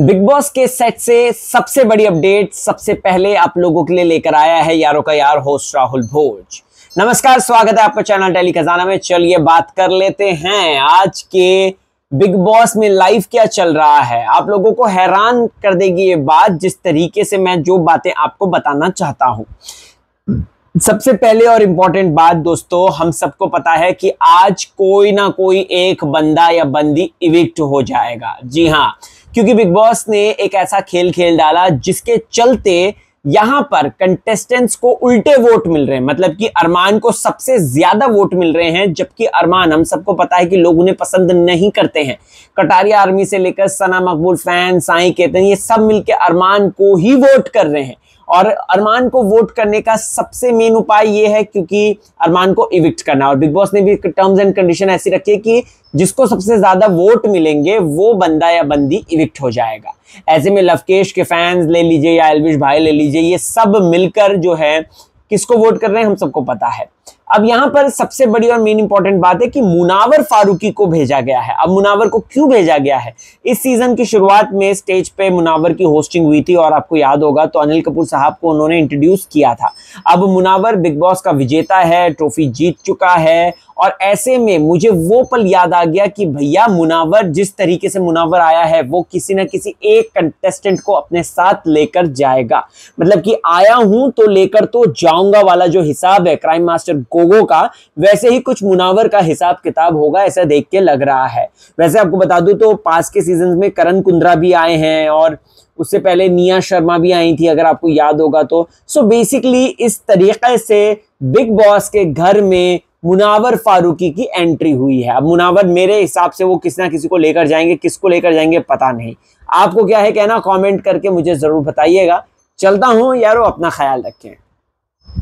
big boss के set से सबसे बड़ी अपडेट सबसे पहले आप लोगों के लिए लेकर आया है यारों का यार होस्ट राहुल भोज नमस्कार स्वागत है आपका चैनल डेली खजाना में चलिए बात कर लेते हैं आज के बिग बॉस में लाइव क्या चल रहा है आप लोगों को हैरान कर देगी ये बात जिस तरीके से मैं जो बातें आपको बताना चाहता हूं सबसे पहले और इंपॉर्टेंट बात दोस्तों हम सबको पता है कि आज कोई ना कोई एक बंदा या बंदी इविक्ट हो जाएगा जी हाँ क्योंकि बिग बॉस ने एक ऐसा खेल खेल डाला जिसके चलते यहां पर कंटेस्टेंट्स को उल्टे वोट मिल रहे हैं मतलब कि अरमान को सबसे ज्यादा वोट मिल रहे हैं जबकि अरमान हम सबको पता है कि लोग उन्हें पसंद नहीं करते हैं कटारिया आर्मी से लेकर सना मकबूल फैन साई केतन ये सब मिलकर अरमान को ही वोट कर रहे हैं और अरमान को वोट करने का सबसे मेन उपाय ये है क्योंकि अरमान को इविक्ट करना और बिग बॉस ने भी टर्म्स एंड कंडीशन ऐसी रखी है कि जिसको सबसे ज्यादा वोट मिलेंगे वो बंदा या बंदी इविक्ट हो जाएगा ऐसे में लवकेश के फैंस ले लीजिए या एलविश भाई ले लीजिए ये सब मिलकर जो है किसको वोट कर रहे हैं हम सबको पता है अब यहां पर सबसे बड़ी और मेन इंपॉर्टेंट बात है कि मुनावर फारूकी को भेजा गया है अब मुनावर को क्यों भेजा गया है इस सीजन की शुरुआत में स्टेज पे मुनावर की होस्टिंग हुई थी और आपको याद होगा तो अनिल कपूर साहब को उन्होंने इंट्रोड्यूस किया था अब मुनावर बिग बॉस का विजेता है ट्रॉफी जीत चुका है और ऐसे में मुझे वो पल याद आ गया कि भैया मुनावर जिस तरीके से मुनावर आया है वो किसी ना किसी एक कंटेस्टेंट को अपने साथ लेकर जाएगा मतलब कि आया हूं तो लेकर तो जाऊंगा वाला जो हिसाब है क्राइम मास्टर गोगो का वैसे ही कुछ मुनावर का हिसाब किताब होगा ऐसा देख के लग रहा है वैसे आपको बता दूं तो पास के सीजन में करण कुंद्रा भी आए हैं और उससे पहले निया शर्मा भी आई थी अगर आपको याद होगा तो सो so बेसिकली इस तरीके से बिग बॉस के घर में मुनावर फारूकी की एंट्री हुई है अब मुनावर मेरे हिसाब से वो किस ना किसी को लेकर जाएंगे किसको लेकर जाएंगे पता नहीं आपको क्या है कहना कमेंट करके मुझे ज़रूर बताइएगा चलता हूँ यारो अपना ख्याल रखें